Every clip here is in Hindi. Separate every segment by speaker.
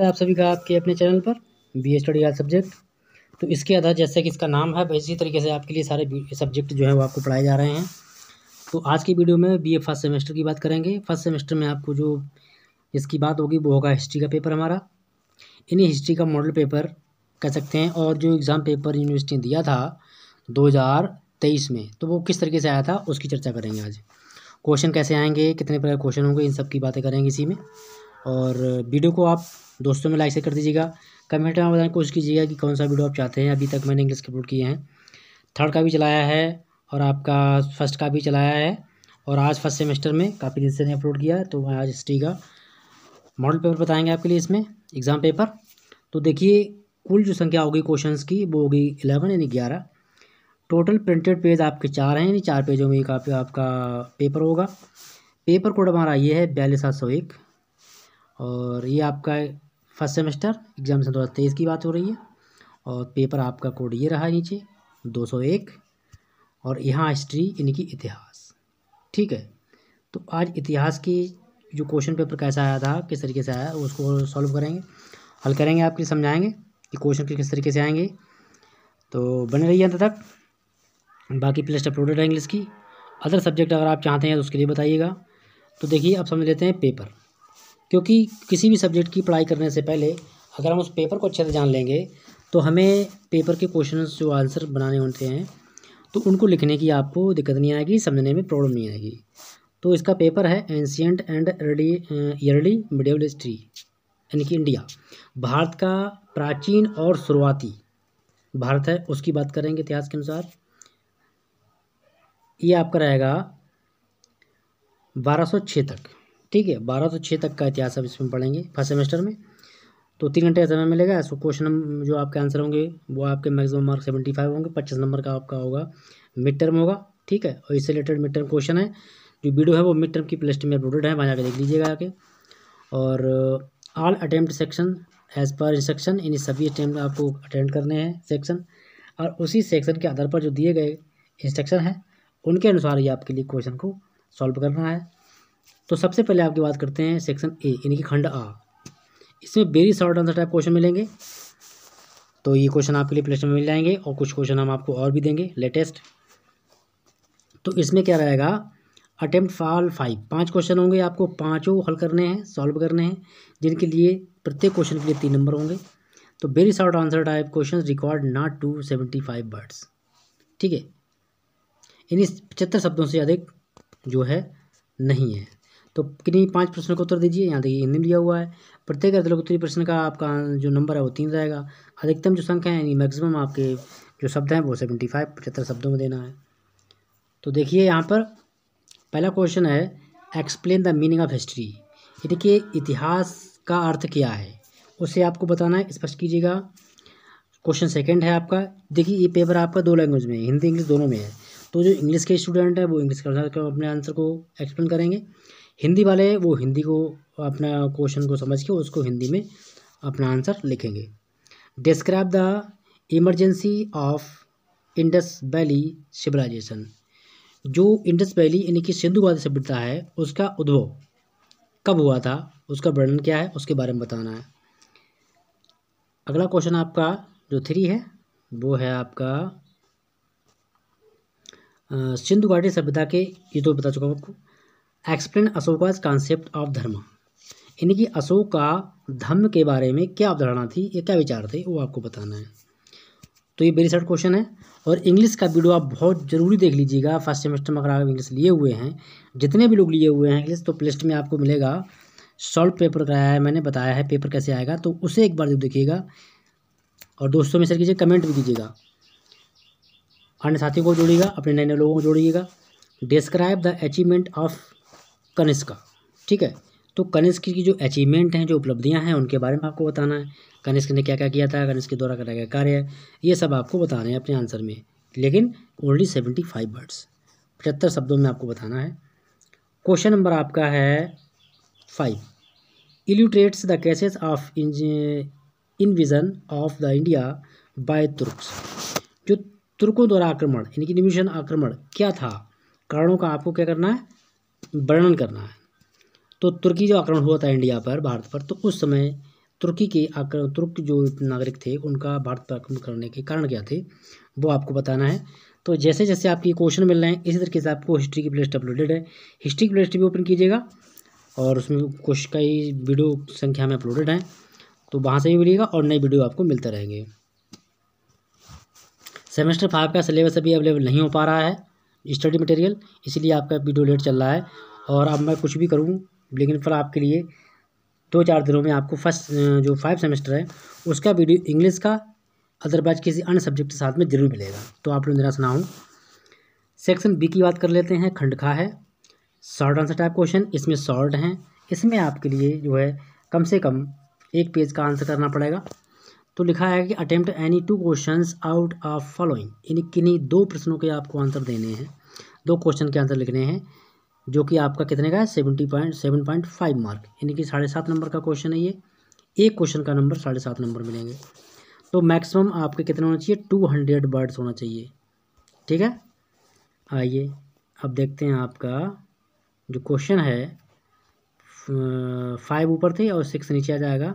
Speaker 1: आप सभी का आपके अपने चैनल पर बी स्टडी आर सब्जेक्ट तो इसके आधार जैसे कि इसका नाम है इसी तरीके से आपके लिए सारे सब्जेक्ट जो है वो आपको पढ़ाए जा रहे हैं तो आज की वीडियो में बी ए फर्स्ट सेमेस्टर की बात करेंगे फर्स्ट सेमेस्टर में आपको जो इसकी बात होगी वो होगा हिस्ट्री का पेपर हमारा इन्हीं हिस्ट्री का मॉडल पेपर कह सकते हैं और जो एग्ज़ाम पेपर यूनिवर्सिटी ने दिया था दो में तो वो किस तरीके से आया था उसकी चर्चा करेंगे आज क्वेश्चन कैसे आएंगे कितने प्रकार क्वेश्चन होंगे इन सब की बातें करेंगे इसी में और वीडियो को आप दोस्तों में लाइक से कर दीजिएगा कमेंट में बताने की कोशिश कीजिएगा कि कौन सा वीडियो आप चाहते हैं अभी तक मैंने इंग्लिश के अपलोड किए हैं थर्ड का भी चलाया है और आपका फर्स्ट का भी चलाया है और आज फर्स्ट सेमेस्टर में काफ़ी दिन से नहीं अपलोड किया तो आज हिस्ट्री का मॉडल पेपर बताएंगे आपके लिए इसमें एग्ज़ाम पेपर तो देखिए कुल जो संख्या होगी क्वेश्चन की वो होगी इलेवन यानी ग्यारह टोटल प्रिंटेड पेज आपके चार हैं यानी चार पेजों में काफ़ी आपका पेपर होगा पेपर कोड हमारा ये है बयालीस सात सौ एक और ये आपका फर्स्ट सेमेस्टर एग्जाम से दो हज़ार तेईस की बात हो रही है और पेपर आपका कोड ये रहा नीचे दो सौ एक और यहाँ हिस्ट्री यानी कि इतिहास ठीक है तो आज इतिहास की जो क्वेश्चन पेपर कैसा आया था किस तरीके से आया उसको सॉल्व करेंगे हल करेंगे आपके समझाएंगे कि क्वेश्चन किस तरीके से आएंगे तो बने रहिए अंत तक बाकी प्लेस्ट अपलोडेड है इंग्लिश की अदर सब्जेक्ट अगर आप चाहते हैं तो उसके लिए बताइएगा तो देखिए अब समझ लेते हैं पेपर क्योंकि किसी भी सब्जेक्ट की पढ़ाई करने से पहले अगर हम उस पेपर को अच्छे से जान लेंगे तो हमें पेपर के क्वेश्चन जो आंसर बनाने होते हैं तो उनको लिखने की आपको दिक्कत नहीं आएगी समझने में प्रॉब्लम नहीं आएगी तो इसका पेपर है ancient and early early medieval history यानी कि इंडिया भारत का प्राचीन और शुरुआती भारत है उसकी बात करेंगे इतिहास के अनुसार ये आपका रहेगा बारह सौ छः तक ठीक है बारह सौ तो छः तक का इतिहास अब इसमें पढ़ेंगे फर्स्ट सेमेस्टर में तो तीन घंटे का समय मिलेगा सो क्वेश्चन जो आपके आंसर होंगे वो आपके मैक्सिमम मार्क सेवेंटी फाइव होंगे पच्चीस नंबर का आपका होगा मिड टर्म होगा ठीक है और इससे रिलेटेड मिड टर्म क्वेश्चन है जो वीडियो है वो मिड टर्म की प्लेलिस्ट में अपलोडेड है वहाँ जाकर देख लीजिएगा आके और all attempt section as per instruction इन सभी अटैम्प्ट आपको अटेंड करने हैं सेक्शन और उसी सेक्शन के आधार पर जो दिए गए इंस्ट्रक्शन हैं उनके अनुसार ही आपके लिए क्वेश्चन को सॉल्व करना है तो सबसे पहले आपकी बात करते हैं सेक्शन ए यानी कि खंड आ इसमें very short answer type question मिलेंगे तो ये क्वेश्चन आपके लिए प्लेस में मिल जाएंगे और कुछ क्वेश्चन हम आपको और भी देंगे लेटेस्ट तो इसमें क्या रहेगा अटेम्प्ट फॉल फाइव पांच क्वेश्चन होंगे आपको पांचों हल करने हैं सॉल्व करने हैं जिनके लिए प्रत्येक क्वेश्चन के लिए तीन नंबर होंगे तो very short answer type question record not to seventy five words ठीक है इन्हीं पचहत्तर शब्दों से अधिक जो है नहीं है तो किन्हीं पाँच प्रश्नों का उत्तर दीजिए यहाँ देखिए हिंदी में दिया हुआ है प्रत्येक अर्धलोकोत्तरी प्रश्न का आपका जो नंबर है वो तीन रहेगा अधिकतम जो संख्या है यानी मैक्सिमम आपके जो शब्द हैं वो सेवेंटी फाइव पचहत्तर शब्दों में देना है तो देखिए यहाँ पर पहला क्वेश्चन है explain the meaning of history यानी कि इतिहास का अर्थ क्या है उसे आपको बताना है स्पष्ट कीजिएगा क्वेश्चन सेकेंड है आपका देखिए ये पेपर आपका दो लैंग्वेज में हिंदी इंग्लिश दोनों में है तो जो इंग्लिश के स्टूडेंट हैं वो इंग्लिश के अनुसार अपने आंसर को एक्सप्लेन करेंगे हिंदी वाले वो हिंदी को अपना क्वेश्चन को समझ के उसको हिंदी में अपना आंसर लिखेंगे describe the emergency of Indus valley civilisation जो इंडस वैली यानी कि सिंधु घाटी सभ्यता है उसका उद्भव कब हुआ था उसका वर्णन क्या है उसके बारे में बताना है अगला क्वेश्चन आपका जो थ्री है वो है आपका सिंधु घाटी सभ्यता के ये तो बता चुका हूँ आपको एक्सप्लेन अशोक कॉन्सेप्ट ऑफ धर्म यानी कि अशोक का धर्म के बारे में क्या अवधारणा थी या क्या विचार थे वो आपको बताना है तो ये वेरी सर्ट क्वेश्चन है और इंग्लिश का वीडियो आप बहुत जरूरी देख लीजिएगा फर्स्ट सेमेस्टर में अगर आप इंग्लिश लिए हुए हैं जितने भी लोग लिए हुए हैं इंग्लिश तो प्लेस्ट में आपको मिलेगा सॉल्व पेपर कराया है मैंने बताया है पेपर कैसे आएगा तो उसे एक बार जब देखिएगा और दोस्तों में सर कीजिए कमेंट भी कीजिएगा अन्य साथियों को जोड़िएगा अपने नए नए लोगों को जोड़िएगा describe the achievement of Kanishka ठीक है तो कनिष्क की जो अचीवमेंट हैं जो उपलब्धियां हैं उनके बारे में आपको बताना है कनिष्क ने क्या क्या किया था कनिष्क के द्वारा कराया गया कार्य ये सब आपको बताना है अपने आंसर में लेकिन ओनली सेवेंटी फाइव वर्ड्स पचहत्तर शब्दों में आपको बताना है क्वेश्चन नंबर आपका है five illustrates the causes of invasion of the India by Turks जो तुर्कों द्वारा आक्रमण यानी कि निमिशन आक्रमण क्या था कारणों का आपको क्या करना है वर्णन करना है तो तुर्की जो आक्रमण हुआ था इंडिया पर भारत पर तो उस समय तुर्की के आक्रमण तुर्क जो नागरिक थे उनका भारत पर आक्रमण करने के कारण क्या थे वो आपको बताना है तो जैसे जैसे आपके क्वेश्चन मिल रहे हैं इसी तरीके से आपको हिस्ट्री की प्लेलिस्ट अपलोडेड है हिस्ट्री की प्लेलिस्ट भी ओपन कीजिएगा और उसमें कुछ कई वीडियो संख्या में अपलोडेड हैं तो वहाँ से भी मिलेगा और नए वीडियो आपको मिलते रहेंगे सेमेस्टर फाइव का सिलेबस अभी अवेलेबल नहीं हो पा रहा है स्टडी मटेरियल इसलिए आपका वीडियो लेट चल रहा है और अब मैं कुछ भी करूँ लेकिन फिर आपके लिए दो चार दिनों में आपको फर्स्ट जो फाइव सेमेस्टर है उसका वीडियो इंग्लिश का अदरवाइज किसी अन्य सब्जेक्ट के साथ में जरूर मिलेगा तो आप लोग निराश ना सेक्शन बी की बात कर लेते हैं खंडखा है शॉर्ट आंसर टाइप क्वेश्चन इसमें शॉर्ट हैं इसमें आपके लिए जो है कम से कम एक पेज का आंसर करना पड़ेगा तो लिखा है कि attempt any two question out of following यानी किन्हीं दो प्रश्नों के आपको आंसर देने हैं दो क्वेश्चन के आंसर लिखने हैं जो कि आपका कितने का है seventy point seven point five mark यानी कि साढ़े सात नंबर का क्वेश्चन है ये एक क्वेश्चन का नंबर साढ़े सात नंबर मिलेंगे तो मैक्सिमम आपके कितने होना चाहिए टू हंड्रेड वर्ड्स होना चाहिए ठीक है आइए अब देखते हैं आपका जो क्वेश्चन है फाइव ऊपर थे और सिक्स नीचे आ जाएगा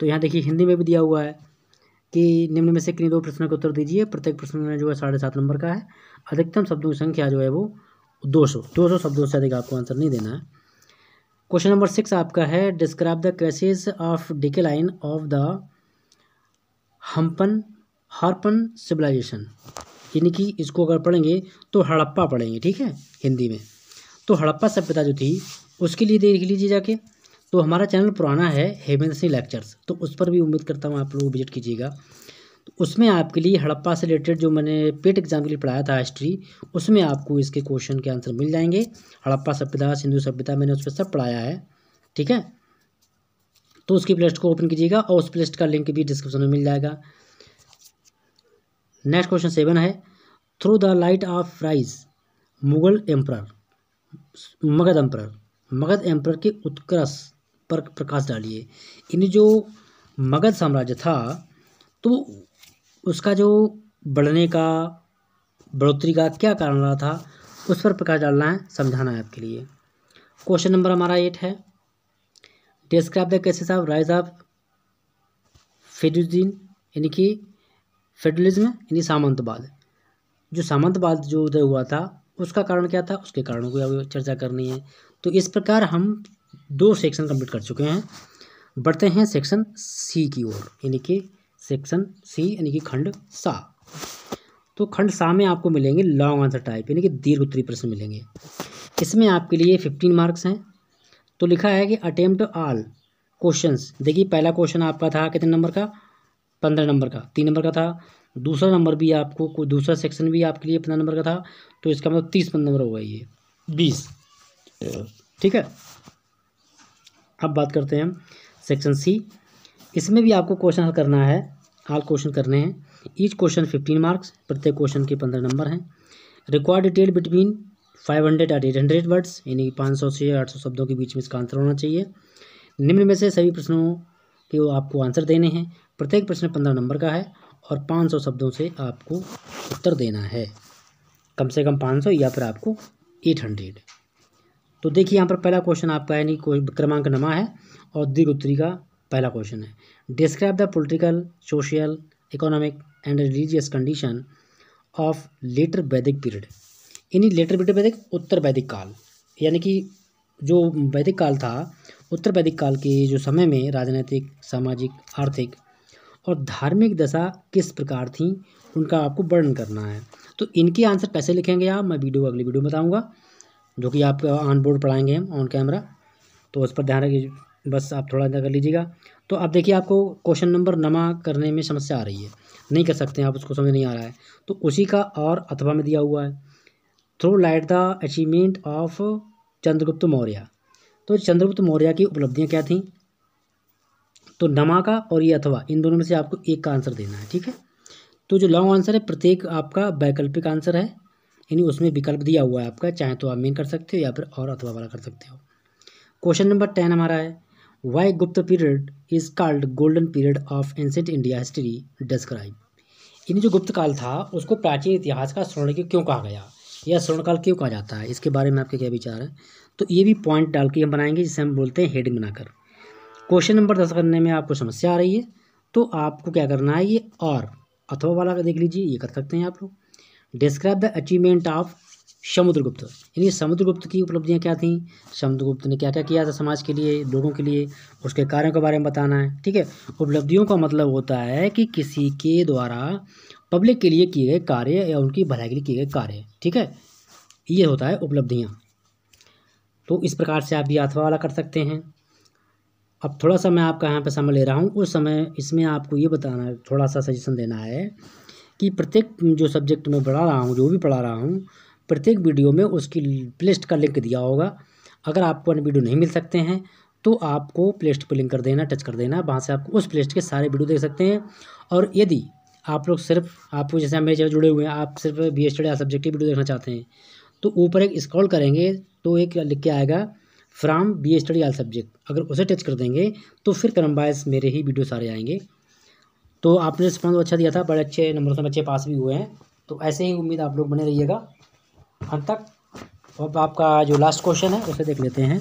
Speaker 1: तो यहाँ देखिए हिंदी में भी दिया हुआ है कि निम्न में से किन्हीं दो प्रश्नों का उत्तर दीजिए प्रत्येक प्रश्न जो है साढ़े सात नंबर का है अधिकतम शब्दों की संख्या जो है वो दो सौ दो सौ शब्दों से अधिक आपको आंसर नहीं देना है क्वेश्चन नंबर सिक्स आपका है describe the crisis of decline of the हम्पन हार्पन सिविलाइजेशन यानी कि इसको अगर पढ़ेंगे तो हड़प्पा पढ़ेंगे ठीक है हिंदी में तो हड़प्पा सभ्यता जो थी उसके लिए देख लीजिए जाके तो हमारा चैनल पुराना है हेमंत सिंह लेक्चर्स तो उस पर भी उम्मीद करता हूँ आप लोग विजिट कीजिएगा तो उसमें आपके लिए हड़प्पा से रिलेटेड जो मैंने पेट एग्जाम e के लिए पढ़ाया था हिस्ट्री उसमें आपको इसके क्वेश्चन के आंसर मिल जाएंगे हड़प्पा सभ्यता सिंधु सभ्यता मैंने उस पर सब पढ़ाया है ठीक है तो उसकी प्लेस्ट को ओपन कीजिएगा और उस प्लेस्ट का लिंक भी डिस्क्रिप्शन में मिल जाएगा नेक्स्ट क्वेश्चन सेवन है throw the light of rise Mughal empire Magadh empire Magadh empire के उत्कृष्ट पर प्रकाश डालिए इन जो मगध साम्राज्य था तो उसका जो बढ़ने का बढ़ोतरी का क्या कारण रहा था उस पर प्रकाश डालना है समझाना है आपके लिए क्वेश्चन नंबर हमारा एट है describe the causes of rise of फेडुद्दीन यानी कि फेडरलिज्म यानी सामंतवाद जो सामंतवाद जो उदय हुआ था उसका कारण क्या था उसके कारणों की अब चर्चा करनी है तो इस प्रकार हम दो सेक्शन कंप्लीट कर चुके हैं बढ़ते हैं सेक्शन सी की ओर यानी कि सेक्शन सी यानी कि खंड सा तो खंड सा में आपको मिलेंगे लॉन्ग आंसर टाइप यानी कि दीर्घ उत्तरी प्रश्न मिलेंगे इसमें आपके लिए फिफ्टीन मार्क्स हैं तो लिखा है कि अटेम्प्ट ऑल क्वेश्चंस देखिए पहला क्वेश्चन आपका था कितने नंबर का पंद्रह नंबर का तीन नंबर का था दूसरा नंबर भी आपको कोई दूसरा सेक्शन भी आपके लिए पंद्रह नंबर का था तो इसका मतलब तीस पंद्रह नंबर होगा ये बीस ठीक है अब बात करते हैं हम सेक्शन सी इसमें भी आपको क्वेश्चन हल करना है हाल क्वेश्चन करने हैं ईच क्वेश्चन फिफ्टीन मार्क्स प्रत्येक क्वेश्चन के पंद्रह नंबर हैं require detail between five hundred eight eight hundred words यानी कि पाँच सौ से आठ सौ शब्दों के बीच में इसका आंसर होना चाहिए निम्न में से सभी प्रश्नों के आपको आंसर देने हैं प्रत्येक प्रश्न पंद्रह नंबर का है और पाँच सौ शब्दों से आपको उत्तर देना है कम से कम पाँच सौ या फिर आपको एट हंड्रेड तो देखिए यहाँ पर पहला क्वेश्चन आपका यानी क्रमांक नमा है और दीर्घ उत्तरी का पहला क्वेश्चन है describe the political social economic and religious condition of later Vedic period यानी लेटर पीरियड वैदिक उत्तर वैदिक काल यानी कि जो वैदिक काल था उत्तर वैदिक काल के जो समय में राजनीतिक सामाजिक आर्थिक और धार्मिक दशा किस प्रकार थी उनका आपको वर्णन करना है तो इनके आंसर कैसे लिखेंगे आप मैं वीडियो अगली वीडियो बताऊंगा जो कि आप ऑन बोर्ड पढ़ाएंगे हम ऑन कैमरा तो उस पर ध्यान रखिए बस आप थोड़ा कर लीजिएगा तो अब देखिए आपको क्वेश्चन नंबर नमा करने में समस्या आ रही है नहीं कर सकते आप उसको समझ नहीं आ रहा है तो उसी का और अथवा में दिया हुआ है throw light the achievement of Chandragupta Maurya तो चंद्रगुप्त मौर्य की उपलब्धियाँ क्या थीं तो नमा का और ये अथवा इन दोनों में से आपको एक का आंसर देना है ठीक है तो जो लॉन्ग आंसर है प्रत्येक आपका वैकल्पिक आंसर है यानी उसमें विकल्प दिया हुआ है आपका चाहे तो आप मेन कर सकते हो या फिर और अथवा वाला कर सकते हो क्वेश्चन नंबर टेन हमारा है why Gupta period is called golden period of ancient India history describe यानी जो गुप्त काल था उसको प्राचीन इतिहास का स्वर्ण क्यों कहा गया या स्वर्णकाल क्यों कहा जाता है इसके बारे में आपके क्या विचार है तो ये भी पॉइंट डाल के हम बनाएंगे जिसे हम बोलते हैं हेडिंग बनाकर क्वेश्चन नंबर दस करने में आपको समस्या आ रही है तो आपको क्या करना है ये और अथवा वाला देख लीजिए ये कर सकते हैं आप लोग describe the achievement of Samudragupta यानी समुद्रगुप्त की उपलब्धियाँ क्या थी समुद्रगुप्त ने क्या क्या किया था समाज के लिए लोगों के लिए उसके कार्यों के बारे में बताना है ठीक है उपलब्धियों का मतलब होता है कि किसी के द्वारा पब्लिक के लिए किए गए कार्य या उनकी भलाई के लिए किए गए कार्य ठीक है ये होता है उपलब्धियाँ तो इस प्रकार से आप भी अथवा वाला कर सकते हैं अब थोड़ा सा मैं आपका यहाँ पर समय ले रहा हूँ उस समय इसमें आपको ये बताना थोड़ा सा सजेशन देना है कि प्रत्येक जो सब्जेक्ट मैं पढ़ा रहा हूँ जो भी पढ़ा रहा हूँ प्रत्येक वीडियो में उसकी प्लेस्ट का लिंक दिया होगा अगर आपको वीडियो नहीं मिल सकते हैं तो आपको प्लेस्ट पर लिंक कर देना टच कर देना वहाँ से आप उस प्लेस्ट के सारे वीडियो देख सकते हैं और यदि आप लोग सिर्फ आपको जैसे मेरे चैनल जुड़े हुए हैं आप सिर्फ बी एस या सब्जेक्ट की वीडियो देखना चाहते हैं तो ऊपर एक स्क्रॉल करेंगे तो एक लिख के आएगा from B S study subject अगर उसे टच कर देंगे तो फिर क्रम वाइज मेरे ही वीडियो सारे आएंगे तो आपने रिस्पॉन्स अच्छा दिया था बड़े अच्छे नंबर से बच्चे पास भी हुए हैं तो ऐसे ही उम्मीद आप लोग बने रहिएगा अंत तक अब आपका जो लास्ट क्वेश्चन है उसे देख लेते हैं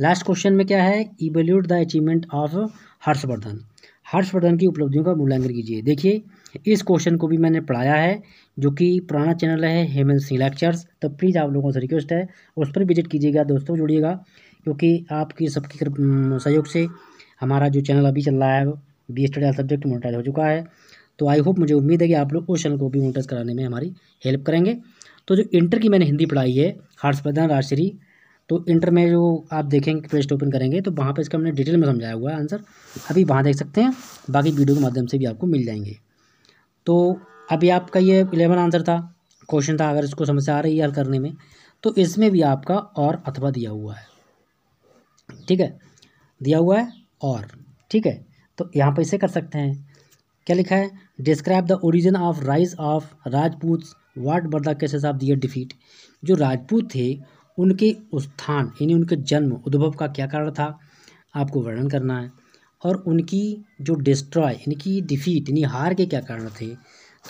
Speaker 1: लास्ट क्वेश्चन में क्या है evaluate the achievement of Harshavardhana Harshavardhana की उपलब्धियों का मूल्यांकन कीजिए देखिए इस क्वेश्चन को भी मैंने पढ़ाया है जो कि पुराना चैनल है हेमंत सिंह लेक्चर्स तो प्लीज़ आप लोगों से रिक्वेस्ट है उस पर विजिट कीजिएगा दोस्तों जुड़िएगा क्योंकि आपकी सबकी सहयोग से हमारा जो चैनल अभी चल रहा है बी स्टडी सब्जेक्ट मोनिटाइज हो चुका है तो आई होप मुझे उम्मीद है कि आप लोग उस चैनल को भी मोनिटाइज कराने में हमारी हेल्प करेंगे तो जो इंटर की मैंने हिंदी पढ़ाई है हर्षवर्धन राजश्री तो इंटर में जो आप देखेंगे पेस्ट ओपन करेंगे तो वहाँ पर इसका हमने डिटेल में समझाया हुआ है आंसर अभी वहाँ देख सकते हैं बाकी वीडियो के माध्यम से भी आपको मिल जाएंगे तो अभी आपका ये इलेवन आंसर था क्वेश्चन था अगर इसको समस्या आ रही है हल करने में तो इसमें भी आपका और अथवा दिया हुआ है ठीक है दिया हुआ है और ठीक है तो यहाँ पर इसे कर सकते हैं क्या लिखा है describe the origin of rise of Rajput what were the causes of their defeat जो राजपूत थे उनके उत्थान यानी उनके जन्म उद्भव का क्या कारण था आपको वर्णन करना है और उनकी जो डिस्ट्रॉय यानी कि डिफीट यानी हार के क्या कारण थे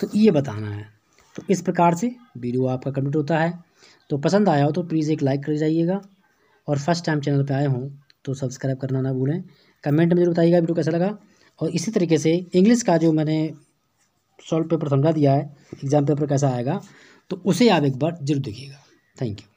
Speaker 1: तो ये बताना है तो इस प्रकार से वीडियो आपका कम्प्लीट होता है तो पसंद आया हो तो प्लीज़ एक लाइक कर जाइएगा और फर्स्ट टाइम चैनल पर आए हों तो सब्सक्राइब करना ना भूलें कमेंट में जरूर बताइएगा वीडियो कैसा लगा और इसी तरीके से इंग्लिश का जो मैंने सॉल्व पेपर समझा दिया है एग्ज़ाम पेपर कैसा आएगा तो उसे आप एक बार जरूर देखिएगा थैंक यू